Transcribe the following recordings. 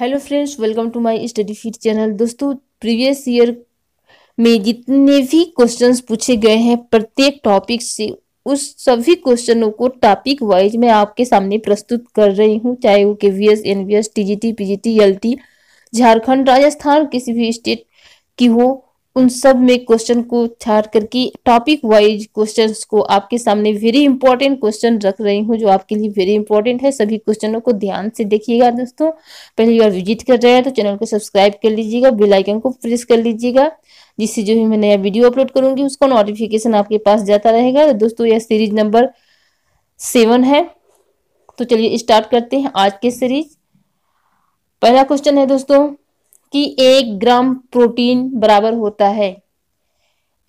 hello friends welcome to my study feed channel दोस्तों previous year में जितने भी क्वेश्चंस पूछे गए हैं प्रत्येक टॉपिक से उस सभी क्वेश्चनों को टॉपिक वाइज मैं आपके सामने प्रस्तुत कर रही हूं चाहे वो K V S N V S T G T P G T L T Jharkhand Rajasthan किसी भी स्टेट की हो उन सब में क्वेश्चन को छाट करके टॉपिक वाइज क्वेश्चंस को आपके सामने वेरी इंपॉर्टेंट क्वेश्चन रख रही हूँ जो आपके लिए वेरी इंपॉर्टेंट है सभी क्वेश्चनों को ध्यान से देखिएगा दोस्तों पहली बार विजिट कर रहे हैं तो चैनल को सब्सक्राइब कर लीजिएगा बेल आइकन को प्रेस कर लीजिएगा जिससे जो भी मैं नया वीडियो अपलोड करूंगी उसका नोटिफिकेशन आपके पास जाता रहेगा तो दोस्तों यह सीरीज नंबर सेवन है तो चलिए स्टार्ट करते हैं आज के सीरीज पहला क्वेश्चन है दोस्तों कि एक ग्राम प्रोटीन बराबर होता है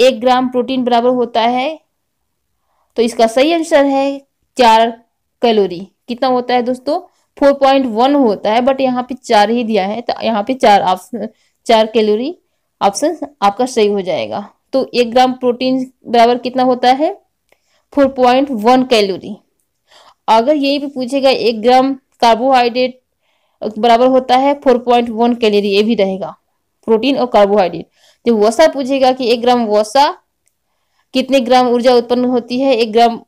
एक ग्राम प्रोटीन बराबर होता है तो इसका सही आंसर है चार कैलोरी कितना होता है दोस्तों फोर पॉइंट वन होता है बट यहाँ पे चार ही दिया है तो यहाँ पे चार ऑप्शन चार कैलोरी ऑप्शन आपका सही हो जाएगा तो एक ग्राम प्रोटीन बराबर कितना होता है फोर पॉइंट वन कैलोरी अगर यही भी पूछेगा एक ग्राम कार्बोहाइड्रेट बराबर होता है फोर पॉइंट वन कैलोरी ये भी रहेगा प्रोटीन और कार्बोहाइड्रेट जब वसा पूछेगा कि एक ग्राम वसा कितने ग्राम ऊर्जा उत्पन्न होती है एक ग्राम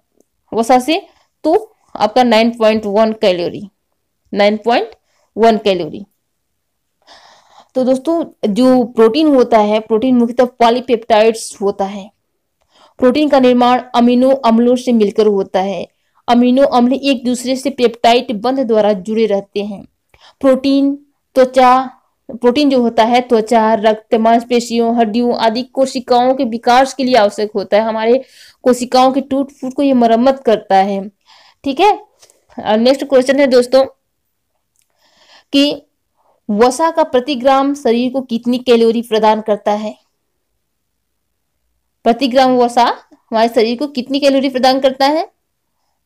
वसा से तो आपका nine point one calorie nine point one calorie तो दोस्तों जो प्रोटीन होता है प्रोटीन मुख्यतः पॉलीपेप्टाइड्स होता है प्रोटीन का निर्माण अमीनो अम्लों से मिलकर होता है अमीनो अम्ल एक दूसरे से पेप्टाइड बंध द्वारा जुड़े रहते हैं प्रोटीन त्वचा प्रोटीन जो होता है त्वचा रक्त मांसपेशियों हड्डियों आदि कोशिकाओं के विकास के लिए आवश्यक होता है हमारे कोशिकाओं की टूट फूट को ये मरम्मत करता है ठीक है नेक्स्ट क्वेश्चन है दोस्तों कि वसा का प्रति ग्राम शरीर को कितनी कैलोरी प्रदान करता है प्रति ग्राम वसा हमारे शरीर को कितनी कैलोरी प्रदान करता है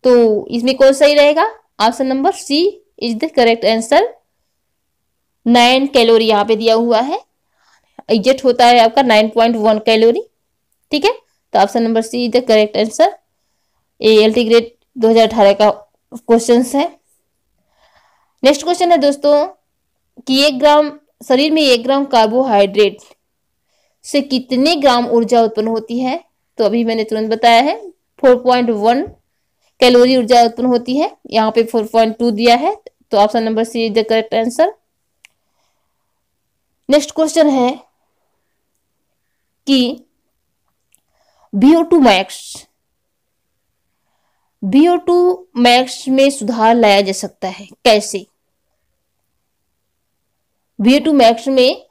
तो इसमें कौन सही रहेगा option number C is the correct answer nine calorie यहाँ पे दिया हुआ है एग्जेक्ट होता है आपका नाइन पॉइंट वन कैलोरी ठीक है तो option number C is the correct answer A L T grade दो हजार अठारह का क्वेश्चन है नेक्स्ट क्वेश्चन है दोस्तों कि एक ग्राम शरीर में एक ग्राम कार्बोहाइड्रेट से कितने ग्राम ऊर्जा उत्पन्न होती है तो अभी मैंने तुरंत बताया है फोर पॉइंट वन कैलोरी ऊर्जा उत्पन्न होती है यहाँ पे फोर पॉइंट टू दिया है तो option number C is the correct answer next question है कि VO two max VO two max में सुधार लाया जा सकता है कैसे बीओ टू मैक्स में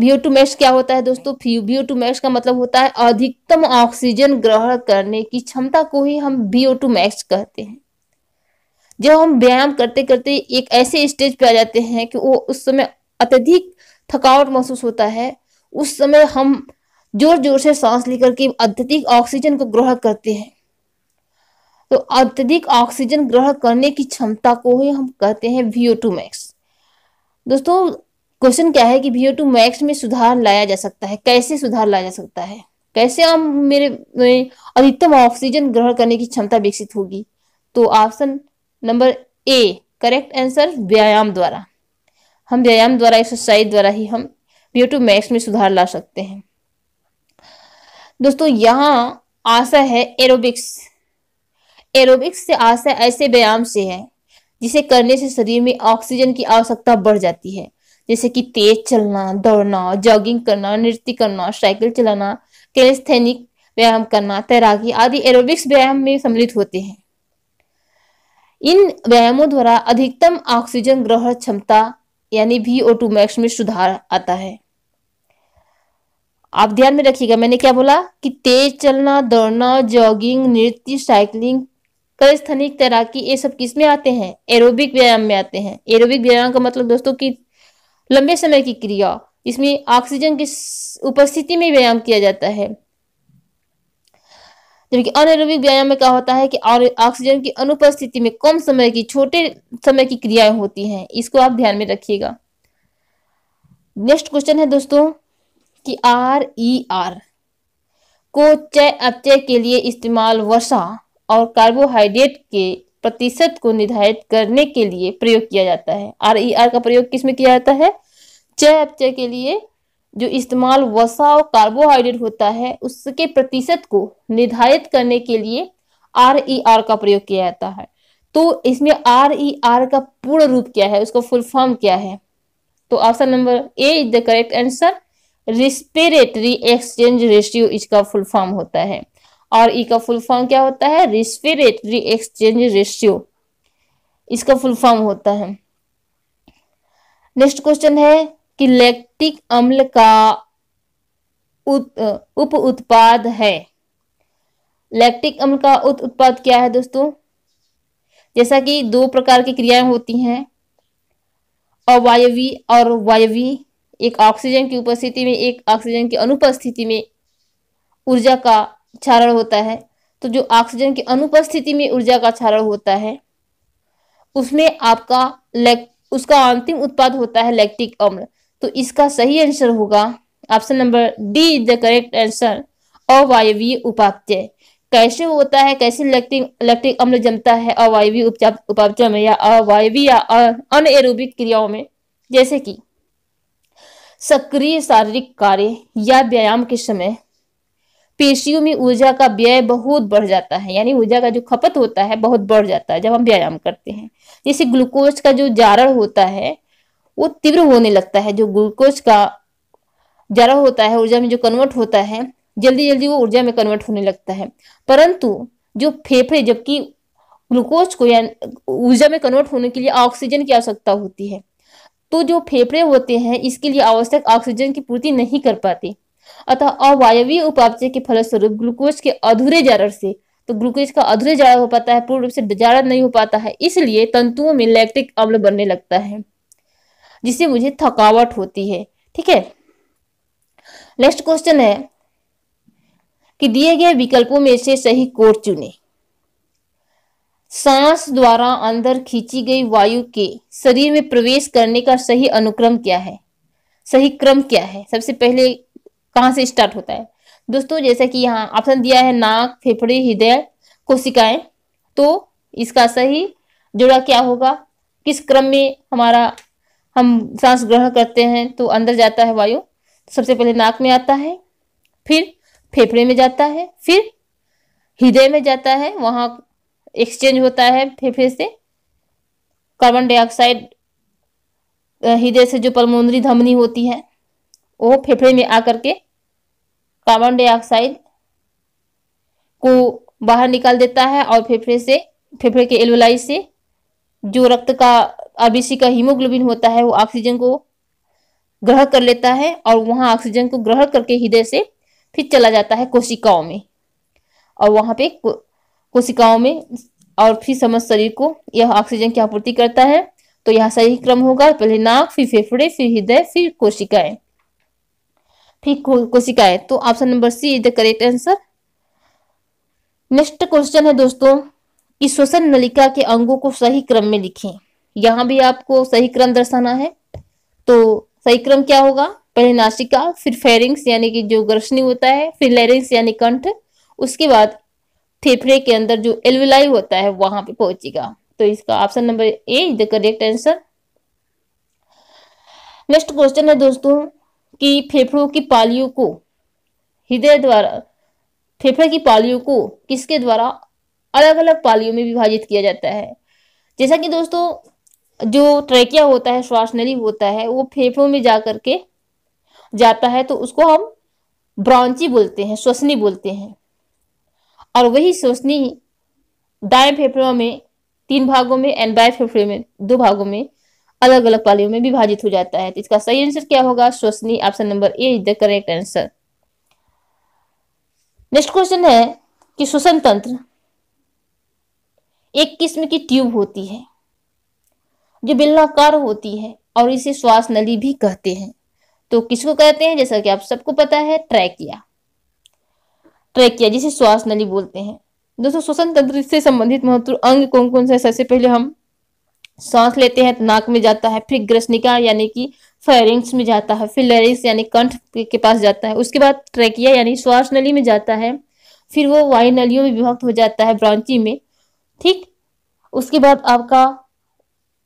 बीओ टू मैक्स क्या होता है दोस्तों बीओ टू मैक्स का मतलब होता है अधिकतम ऑक्सीजन ग्रहण करने की क्षमता को ही हम बीओ टू मैक्स कहते हैं जब हम व्यायाम करते करते एक ऐसे स्टेज पे आ जाते हैं कि वो उस समय अत्यधिक थकावट महसूस होता है उस समय हम जोर जोर से सांस लेकर के अत्यधिक ऑक्सीजन को ग्रहण करते हैं तो अत्यधिक ऑक्सीजन ग्रहण करने की क्षमता को ही हम कहते हैं वीओ टू मैक्स दोस्तों क्वेश्चन क्या है कि वीओ टू मैक्स में सुधार लाया जा सकता है कैसे सुधार लाया जा सकता है कैसे हम मेरे में अधिकतम ऑक्सीजन ग्रहण करने की क्षमता विकसित होगी तो option number A correct answer व्यायाम द्वारा हम व्यायाम द्वारा एक्सरसाइज द्वारा ही हम वीओ टू मैक्स में सुधार ला सकते हैं दोस्तों यहाँ आशा है एरोबिक्स एरोबिक्स से आशा ऐसे व्यायाम से है जिसे करने से शरीर में ऑक्सीजन की आवश्यकता बढ़ जाती है जैसे कि तेज चलना दौड़ना जॉगिंग करना नृत्य करना साइकिल चलाना कैलिस्थेनिक व्यायाम करना तैराकी आदि एरोबिक्स व्यायाम में सम्मिलित होते हैं इन व्यायामों द्वारा अधिकतम ऑक्सीजन ग्रहण क्षमता यानी वी ओ टू मैक्स में सुधार आता है आप ध्यान में रखिएगा मैंने क्या बोला कि तेज चलना दौड़ना जॉगिंग नृत्य साइकिलिंग कलस्थनिक तैराकी ये सब किस में आते हैं एरोबिक व्यायाम में आते हैं एरोबिक व्यायाम का मतलब दोस्तों कि लंबे समय की क्रिया इसमें ऑक्सीजन की उपस्थिति में व्यायाम किया जाता है जबकि अनारोबिक व्यायाम में क्या होता है कि ऑक्सीजन की अनुपस्थिति में कम समय की छोटे समय की क्रियाएं होती हैं इसको आप ध्यान में रखिएगा नेक्स्ट क्वेश्चन है दोस्तों कि आर ई आर को चय अपचय के लिए इस्तेमाल वसा और कार्बोहाइड्रेट के प्रतिशत को निर्धारित करने के लिए प्रयोग किया जाता है आर ई आर का प्रयोग किसमें किया जाता है चय अपचय के लिए जो इस्तेमाल वसा और कार्बोहाइड्रेट होता है उसके प्रतिशत को निर्धारित करने के लिए आर ई आर का प्रयोग किया जाता है तो इसमें आर ई आर का पूर्ण रूप क्या है उसका फुल फॉर्म क्या है तो option number A is the correct answer respiratory exchange ratio इसका फुल फॉर्म होता है और ई e का फुल फॉर्म क्या होता है रिस्पिरेटरी एक्सचेंज रेशियो इसका फुल फॉर्म होता है नेक्स्ट क्वेश्चन है कि लैक्टिक अम्ल का उप उत्पाद है लैक्टिक अम्ल का उप उत्पाद क्या है दोस्तों जैसा कि दो प्रकार की क्रियाएं होती हैं अवायवी और वायवी एक ऑक्सीजन की उपस्थिति में एक ऑक्सीजन की अनुपस्थिति में ऊर्जा का क्षारण होता है तो जो ऑक्सीजन की अनुपस्थिति में ऊर्जा का क्षारण होता है उसमें आपका लेक उसका अंतिम उत्पाद होता है लैक्टिक अम्ल तो इसका सही आंसर होगा option number D is the correct answer अवायवीय उपापचय कैसे होता है कैसे लैक्टिक लैक्टिक अम्ल जमता है अवायवीय उपापचय में या अवायवीय या अनएरोबिक क्रियाओं में जैसे कि सक्रिय शारीरिक कार्य या व्यायाम के समय पेशियों में ऊर्जा का व्यय बहुत बढ़ जाता है यानी ऊर्जा का जो खपत होता है बहुत बढ़ जाता है जब हम व्यायाम करते हैं जैसे ग्लूकोज का जो जारण होता है वो तीव्र होने लगता है जो ग्लूकोज का जरा होता है ऊर्जा में जो कन्वर्ट होता है जल्दी जल्दी वो ऊर्जा में कन्वर्ट होने लगता है परंतु जो फेफड़े जबकि ग्लूकोज को या ऊर्जा में कन्वर्ट होने के लिए ऑक्सीजन की आवश्यकता होती है तो जो फेफड़े होते हैं इसके लिए आवश्यक ऑक्सीजन की पूर्ति नहीं कर पाते अतः अवायवीय उपापचय के फलस्वरूप ग्लूकोज के अधूरे जरर से तो ग्लूकोज का अधूरे जरा हो पाता है पूर्ण रूप से जारा नहीं हो पाता है इसलिए तंतुओं में लैक्टिक अम्ल बनने लगता है जिससे मुझे थकावट होती है ठीक है नेक्स्ट क्वेश्चन है कि दिए गए विकल्पों में से सही कोड चुने सांस द्वारा अंदर खींची गई वायु के शरीर में प्रवेश करने का सही अनुक्रम क्या है सही क्रम क्या है सबसे पहले कहाँ से स्टार्ट होता है दोस्तों जैसे कि यहाँ ऑप्शन दिया है नाक फेफड़े हृदय कोशिकाएं तो इसका सही जोड़ा क्या होगा किस क्रम में हमारा हम सांस ग्रहण करते हैं तो अंदर जाता है वायु सबसे पहले नाक में आता है फिर फेफड़े में जाता है फिर हृदय में जाता है वहां एक्सचेंज होता है फेफड़े से कार्बन डाइऑक्साइड हृदय से जो पलमोनरी धमनी होती है वो फेफड़े में आकर के कार्बन डाइऑक्साइड को बाहर निकाल देता है और फेफड़े से फेफड़े के एलवलाई से जो रक्त का आरबीसी का हीमोग्लोबिन होता है वो ऑक्सीजन को ग्रहण कर लेता है और वहां ऑक्सीजन को ग्रहण करके हृदय से फिर चला जाता है कोशिकाओं में और वहां पे कोशिकाओं में और फिर समस्त शरीर को यह ऑक्सीजन की आपूर्ति करता है तो यहाँ सही क्रम होगा पहले नाक फिर फेफड़े फिर हृदय फिर कोशिकाएं फिर को, कोशिकाएं तो option number C is the correct answer next question है दोस्तों कि श्वसन नलिका के अंगों को सही क्रम में लिखें यहां भी आपको सही क्रम दर्शाना है तो सही क्रम क्या होगा पहले नासिका फिर फेरिंग्स यानी कि जो गर्षणी होता है फिर लेरिंग्स यानी कंठ उसके बाद फेफड़े के अंदर जो एलविलाई होता है वहां पे पहुंचेगा तो इसका option number A is the correct answer next question है दोस्तों कि फेफड़ों की पालियों को हृदय द्वारा फेफड़े की पालियों को किसके द्वारा अलग अलग पालियों में विभाजित किया जाता है जैसा कि दोस्तों जो ट्रेकिया होता है श्वास नली होता है वो फेफड़ों में जा करके जाता है तो उसको हम ब्रांची बोलते हैं श्वसनी बोलते हैं और वही श्वसनी दाएं फेफड़ों में तीन भागों में एंड बाएं फेफड़े में दो भागों में अलग अलग पालियों में विभाजित हो जाता है तो इसका सही आंसर क्या होगा श्वसनी option number A is the correct answer next question है कि श्वसन तंत्र एक किस्म की ट्यूब होती है जो बिल्लाकार होती है और इसे श्वास नली भी कहते हैं तो किसको कहते हैं जैसा कि आप सबको पता है ट्रैकिया ट्रैकिया जिसे श्वास नली बोलते हैं दोस्तों श्वसन तंत्र से संबंधित महत्वपूर्ण अंग कौन कौन सा है सबसे पहले हम सांस लेते हैं तो नाक में जाता है फिर ग्रसनिका यानी कि फेरिंग्स में जाता है फिर लेरिक्स यानी कंठ के पास जाता है उसके बाद ट्रैकिया यानी श्वास नली में जाता है फिर वो वायु नलियों में विभक्त हो जाता है ब्रांची में ठीक उसके बाद आपका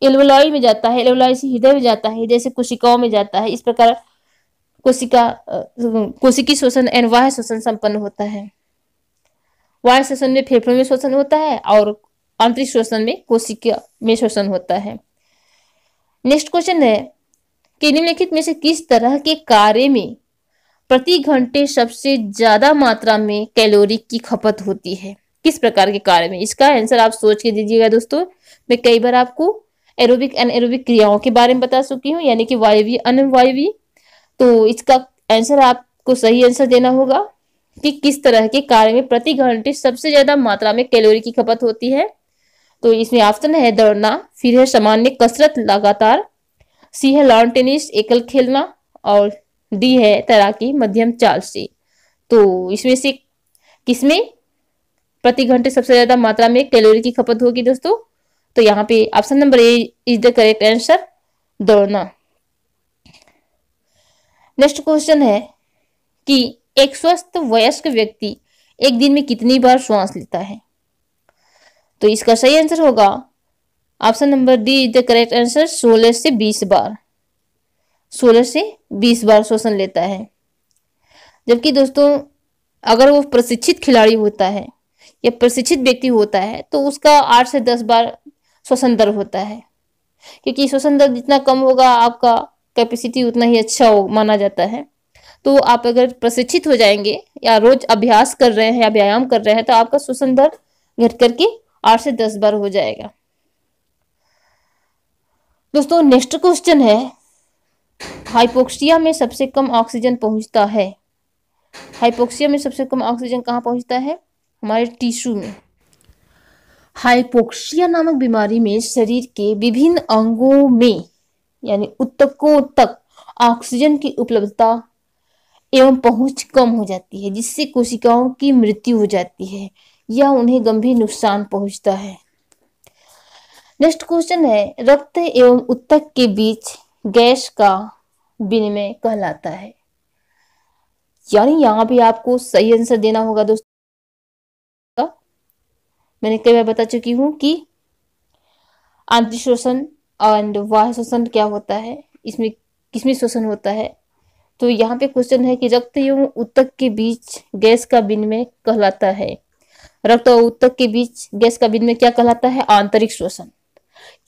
एलोलाई में जाता है एल्वोलॉय से हृदय में जाता है हृदय से कोशिकाओं में जाता है इस प्रकार कोशिका कोशिकी शोषण एंड वाह शोषण संपन्न होता है वाह शोषण में फेफड़ों में शोषण होता है और आंतरिक शोषण में कोशिका में शोषण होता है नेक्स्ट क्वेश्चन है कि निम्नलिखित में से किस तरह के कार्य में प्रति घंटे सबसे ज्यादा मात्रा में कैलोरी की खपत होती है किस प्रकार के कार्य में इसका आंसर आप सोच के दीजिएगा दोस्तों मैं कई बार आपको एरोबिक एरोबिक क्रियाओं के बारे में बता चुकी हूँ यानी कि वायवी अनवायवी तो इसका आंसर आपको सही आंसर देना होगा कि किस तरह के कार्य में प्रति घंटे सबसे ज्यादा मात्रा में कैलोरी की खपत होती है तो इसमें ऑप्शन है दौड़ना फिर है सामान्य कसरत लगातार सी है लॉन टेनिस एकल खेलना और डी है तैराकी मध्यम चाल से तो इसमें से किसमें प्रति घंटे सबसे ज्यादा मात्रा में कैलोरी की खपत होगी दोस्तों तो यहाँ पे option number A is the correct answer दौड़ना नेक्स्ट क्वेश्चन है कि एक स्वस्थ वयस्क व्यक्ति एक दिन में कितनी बार श्वास लेता है तो इसका सही आंसर होगा option number D is the correct answer सोलह से बीस बार सोलह से बीस बार श्वसन लेता है जबकि दोस्तों अगर वो प्रशिक्षित खिलाड़ी होता है या प्रशिक्षित व्यक्ति होता है तो उसका आठ से दस बार श्वसन दर होता है क्योंकि श्वसन दर जितना कम होगा आपका कैपेसिटी उतना ही अच्छा हो माना जाता है तो आप अगर प्रशिक्षित हो जाएंगे या रोज अभ्यास कर रहे हैं या व्यायाम कर रहे हैं तो आपका श्वसन दर घट करके आठ से दस बार हो जाएगा दोस्तों नेक्स्ट क्वेश्चन है हाइपोक्सिया में सबसे कम ऑक्सीजन पहुंचता है हाइपोक्सिया में सबसे कम ऑक्सीजन कहाँ पहुंचता है हमारे टिश्यू में हाइपोक्सिया नामक बीमारी में शरीर के विभिन्न अंगों में यानी उत्तकों तक ऑक्सीजन की उपलब्धता एवं पहुंच कम हो जाती है जिससे कोशिकाओं की मृत्यु हो जाती है या उन्हें गंभीर नुकसान पहुंचता है नेक्स्ट क्वेश्चन है रक्त एवं उत्तक के बीच गैस का विनिमय कहलाता है यानी यहाँ भी आपको सही आंसर देना होगा दोस्तों मैंने कई बार बता चुकी हूँ कि आंतरिक शोषण एंड वाह शोषण क्या होता है इसमें किसमें शोषण होता है तो यहाँ पे क्वेश्चन है कि रक्त एवं उत्तक के बीच गैस का विनिमय कहलाता है रक्त और उत्तक के बीच गैस का विनिमय क्या कहलाता है आंतरिक शोषण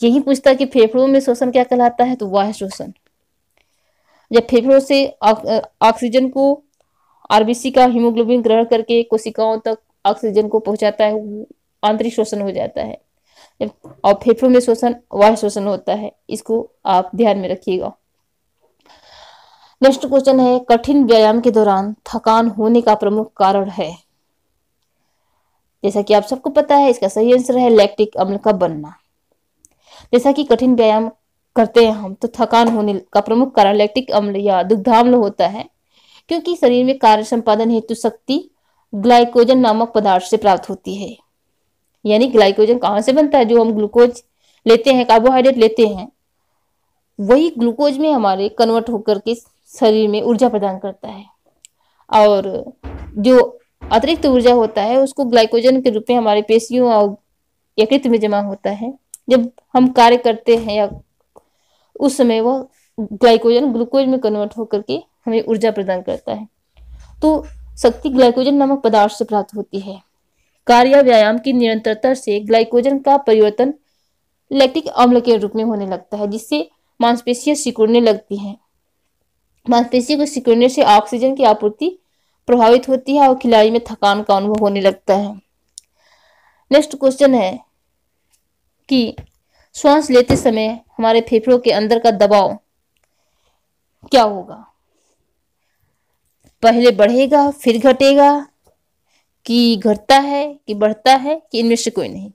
यही पूछता कि फेफड़ों में शोषण क्या कहलाता है तो वाह शोषण जब फेफड़ों से ऑक्सीजन को आरबीसी का हीमोग्लोबिन ग्रहण करके कोशिकाओं तक ऑक्सीजन को पहुंचाता है आंतरिक शोषण हो जाता है और फेफड़ों में शोषण वाह शोषण होता है इसको आप ध्यान में रखिएगा नेक्स्ट क्वेश्चन है कठिन व्यायाम के दौरान थकान होने का प्रमुख कारण है जैसा कि आप सबको पता है इसका सही आंसर है लैक्टिक अम्ल का बनना जैसा कि कठिन व्यायाम करते हैं हम तो थकान होने का प्रमुख कारण लैक्टिक अम्ल या दुग्धाम्ल होता है क्योंकि शरीर में कार्य संपादन हेतु शक्ति ग्लाइकोजन नामक पदार्थ से प्राप्त होती है यानी ग्लाइकोजन कहाँ से बनता है जो हम ग्लूकोज लेते हैं कार्बोहाइड्रेट लेते हैं वही ग्लूकोज में हमारे कन्वर्ट होकर के शरीर में ऊर्जा प्रदान करता है और जो अतिरिक्त ऊर्जा होता है उसको ग्लाइकोजन के रूप में हमारे पेशियों और यकृत में जमा होता है जब हम कार्य करते हैं या उस समय वह ग्लाइकोजन ग्लूकोज में कन्वर्ट होकर के हमें ऊर्जा प्रदान करता है तो शक्ति ग्लाइकोजन नामक पदार्थ से प्राप्त होती है कार्य व्यायाम की निरंतरता से ग्लाइकोजन का परिवर्तन लैक्टिक अम्ल के रूप में होने लगता है जिससे मांसपेशियां सिकुड़ने लगती हैं मांसपेशी को सिकुड़ने से ऑक्सीजन की आपूर्ति प्रभावित होती है और खिलाड़ी में थकान का अनुभव होने लगता है नेक्स्ट क्वेश्चन है कि श्वास लेते समय हमारे फेफड़ों के अंदर का दबाव क्या होगा पहले बढ़ेगा फिर घटेगा कि घटता है कि बढ़ता है कि इनमें से कोई नहीं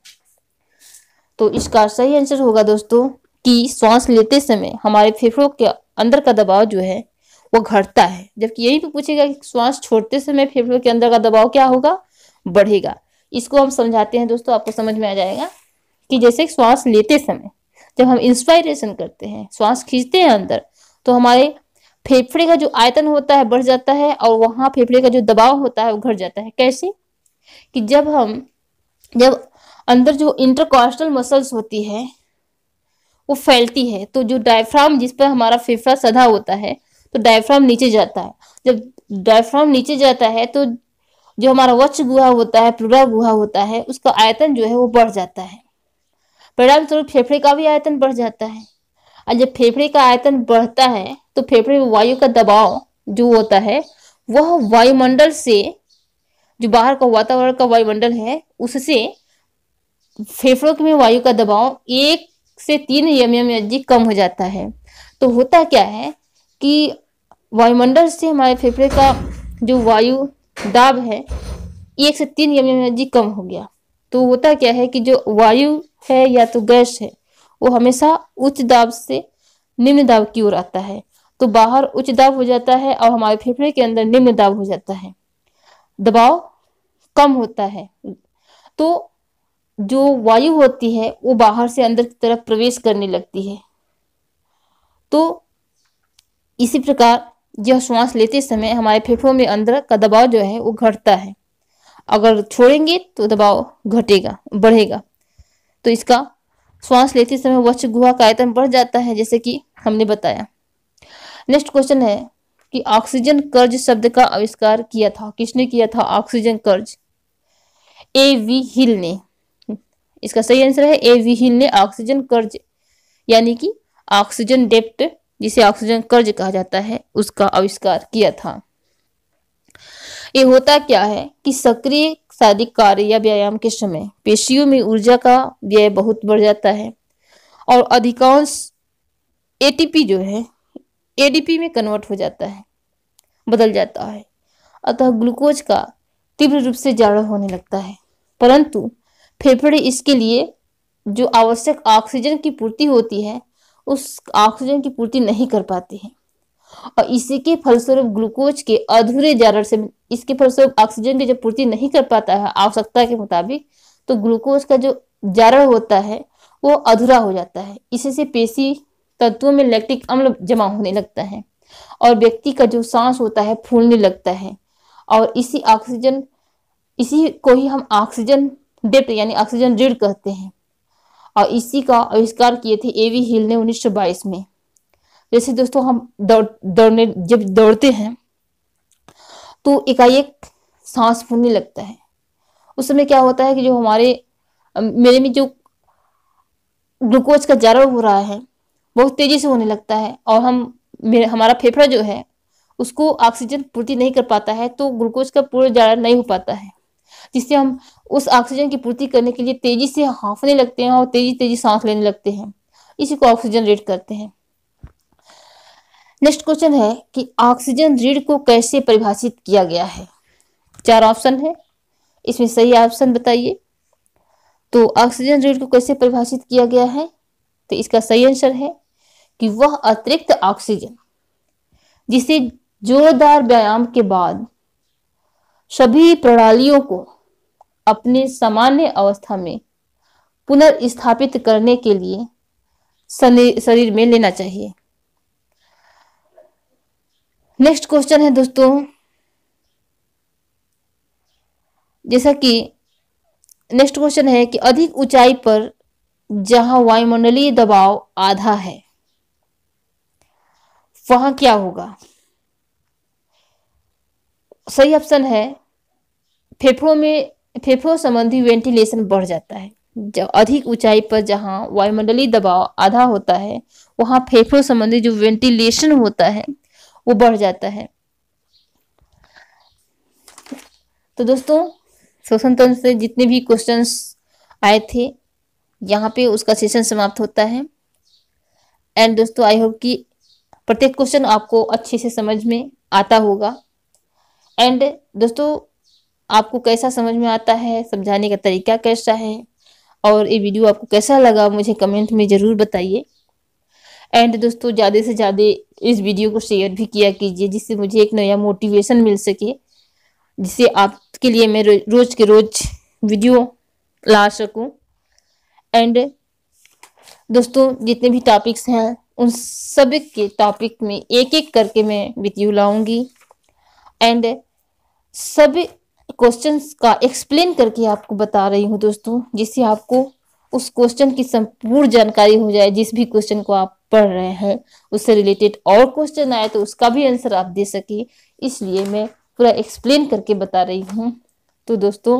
तो इसका सही आंसर होगा दोस्तों कि श्वास लेते समय हमारे फेफड़ों के अंदर का दबाव जो है वो घटता है जबकि यही भी तो पूछेगा कि श्वास छोड़ते समय फेफड़ों के अंदर का दबाव क्या होगा बढ़ेगा इसको हम समझाते हैं दोस्तों आपको समझ में आ जाएगा कि जैसे श्वास लेते समय जब हम इंस्पायरेशन करते हैं श्वास खींचते हैं अंदर तो हमारे फेफड़े का जो आयतन होता है बढ़ जाता है और वहां फेफड़े का जो दबाव होता है वो घट जाता है कैसे कि जब हम जब अंदर जो इंटरकॉस्टल मसल्स होती है वो फैलती है तो जो डायफ्राम जिस पर हमारा फेफड़ा सदा होता है तो डायफ्राम नीचे जाता है जब डायफ्राम नीचे जाता है तो जो हमारा वच गुहा होता है पूरा गुहा होता है उसका आयतन जो है वो बढ़ जाता है परिणाम स्वरूप फेफड़े का भी आयतन बढ़ जाता है और जब फेफड़े का आयतन बढ़ता है तो फेफड़े में वायु का दबाव जो होता है वह वायुमंडल से जो बाहर का वातावरण का वायुमंडल है उससे फेफड़ों में वायु का दबाव एक से तीन यम यम जी कम हो जाता है तो होता क्या है कि वायुमंडल से हमारे फेफड़े का जो वायु दाब है एक से तीन यम यम जी कम हो गया तो होता क्या है कि जो वायु है या तो गैस है वो हमेशा उच्च दाब से निम्न दाब की ओर आता है तो बाहर उच्च दाब हो जाता है और हमारे फेफड़े के अंदर निम्न दाब हो जाता है दबाव कम होता है तो जो वायु होती है वो बाहर से अंदर की तरफ प्रवेश करने लगती है तो इसी प्रकार यह श्वास लेते समय हमारे फेफड़ों में अंदर का दबाव जो है वो घटता है अगर छोड़ेंगे तो दबाव घटेगा बढ़ेगा तो इसका श्वास लेते समय वक्ष गुहा का आयतन बढ़ जाता है जैसे कि हमने बताया नेक्स्ट क्वेश्चन है कि ऑक्सीजन कर्ज शब्द का आविष्कार किया था किसने किया था ऑक्सीजन कर्ज ए वी हिल ने इसका सही आंसर है ए वी हिल ने ऑक्सीजन कर्ज यानी कि ऑक्सीजन डेप्ट जिसे ऑक्सीजन कर्ज कहा जाता है उसका आविष्कार किया था ये होता क्या है कि सक्रिय शारीरिक कार्य या व्यायाम के समय पेशियों में ऊर्जा का व्यय बहुत बढ़ जाता है और अधिकांश एटीपी जो है एडीपी में कन्वर्ट हो जाता है बदल जाता है अतः ग्लूकोज का तीव्र रूप से जाड़ा होने लगता है परंतु फेफड़े इसके लिए जो आवश्यक ऑक्सीजन की पूर्ति होती है उस ऑक्सीजन की पूर्ति नहीं कर पाते हैं और इसी के फलस्वरूप ग्लूकोज के अधूरे जारण से इसके फलस्वरूप ऑक्सीजन की जब पूर्ति नहीं कर पाता है आवश्यकता के मुताबिक तो ग्लूकोज का जो जारण होता है वो अधूरा हो जाता है इसी से पेशी तत्वों में लैक्टिक अम्ल जमा होने लगता है और व्यक्ति का जो सांस होता है फूलने लगता है और इसी ऑक्सीजन इसी को ही हम ऑक्सीजन डेप्ट यानी ऑक्सीजन ऋण कहते हैं और इसी का आविष्कार किए थे एवी हिल ने 1922 में जैसे दोस्तों हम दौड़ दौड़ने जब दौड़ते हैं तो एकाएक सांस फूलने लगता है उस समय क्या होता है कि जो हमारे मेरे में जो ग्लूकोज का जरा हो रहा है बहुत तेजी से होने लगता है और हम हमारा फेफड़ा जो है उसको ऑक्सीजन पूर्ति नहीं कर पाता है तो ग्लूकोज का पूरा जारा नहीं हो पाता है जिससे हम उस ऑक्सीजन की पूर्ति करने के लिए तेजी से हाँफने लगते हैं और तेजी तेजी सांस लेने लगते हैं इसी को ऑक्सीजन रेट करते हैं नेक्स्ट क्वेश्चन है कि ऑक्सीजन रेट को कैसे परिभाषित किया गया है चार ऑप्शन है इसमें सही ऑप्शन बताइए तो ऑक्सीजन रेट को कैसे परिभाषित किया गया है तो इसका सही आंसर है कि वह अतिरिक्त ऑक्सीजन जिसे जोरदार व्यायाम के बाद सभी प्रणालियों को अपने सामान्य अवस्था में पुनर्स्थापित करने के लिए शरीर में लेना चाहिए नेक्स्ट क्वेश्चन है दोस्तों जैसा कि नेक्स्ट क्वेश्चन है कि अधिक ऊंचाई पर जहां वायुमंडलीय दबाव आधा है वहां क्या होगा सही ऑप्शन है फेफड़ों में फेफड़ों संबंधी वेंटिलेशन बढ़ जाता है जब अधिक ऊंचाई पर जहाँ वायुमंडलीय दबाव आधा होता है वहां फेफड़ों संबंधी जो वेंटिलेशन होता है वो बढ़ जाता है तो दोस्तों श्वसन तंत्र से जितने भी क्वेश्चंस आए थे यहाँ पे उसका सेशन समाप्त होता है एंड दोस्तों आई होप कि प्रत्येक क्वेश्चन आपको अच्छे से समझ में आता होगा एंड दोस्तों आपको कैसा समझ में आता है समझाने का तरीका कैसा है और ये वीडियो आपको कैसा लगा मुझे कमेंट में ज़रूर बताइए एंड दोस्तों ज़्यादा से ज़्यादा इस वीडियो को शेयर भी किया कीजिए जिससे मुझे एक नया मोटिवेशन मिल सके जिससे आपके लिए मैं रोज़ के रोज़ वीडियो ला सकूं एंड दोस्तों जितने भी टॉपिक्स हैं उन सभी के टॉपिक में एक एक करके मैं विद यू लाऊंगी एंड सभी क्वेश्चंस का एक्सप्लेन करके आपको बता रही हूँ दोस्तों जिससे आपको उस क्वेश्चन की संपूर्ण जानकारी हो जाए जिस भी क्वेश्चन को आप पढ़ रहे हैं उससे रिलेटेड और क्वेश्चन आए तो उसका भी आंसर आप दे सके इसलिए मैं पूरा एक्सप्लेन करके बता रही हूँ तो दोस्तों